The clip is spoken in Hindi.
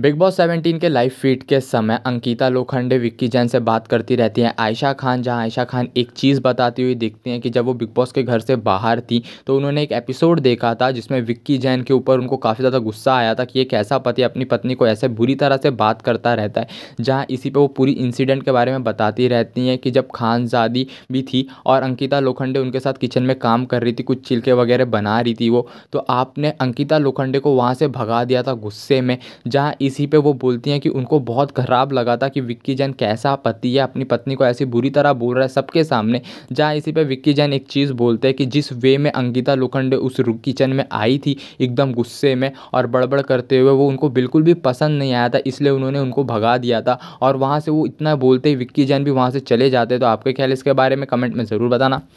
बिग बॉस 17 के लाइव फीड के समय अंकिता लोखंडे विक्की जैन से बात करती रहती हैं आयशा खान जहां आयशा खान एक चीज़ बताती हुई दिखती हैं कि जब वो बिग बॉस के घर से बाहर थी तो उन्होंने एक एपिसोड देखा था जिसमें विक्की जैन के ऊपर उनको काफ़ी ज़्यादा गुस्सा आया था कि एक ऐसा पति अपनी पत्नी को ऐसे बुरी तरह से बात करता रहता है जहाँ इसी पर वो पूरी इंसिडेंट के बारे में बताती रहती हैं कि जब खानजादी भी थी और अंकिता लोखंडे उनके साथ किचन में काम कर रही थी कुछ छिलके वगैरह बना रही थी वो तो आपने अंकिता लोखंडे को वहाँ से भगा दिया था गुस्से में जहाँ इसी पे वो बोलती हैं कि उनको बहुत खराब लगा था कि विक्की जैन कैसा पति है अपनी पत्नी को ऐसी बुरी तरह बोल रहा है सबके सामने जहाँ इसी पे विक्की जैन एक चीज़ बोलते हैं कि जिस वे में अंकिता लोखंडे उस किचन में आई थी एकदम गुस्से में और बड़बड़ करते हुए वो उनको बिल्कुल भी पसंद नहीं आया था इसलिए उन्होंने उनको भगा दिया था और वहाँ से वो इतना बोलते ही विक्की जैन भी वहाँ से चले जाते तो आपके ख्याल इसके बारे में कमेंट में ज़रूर बताना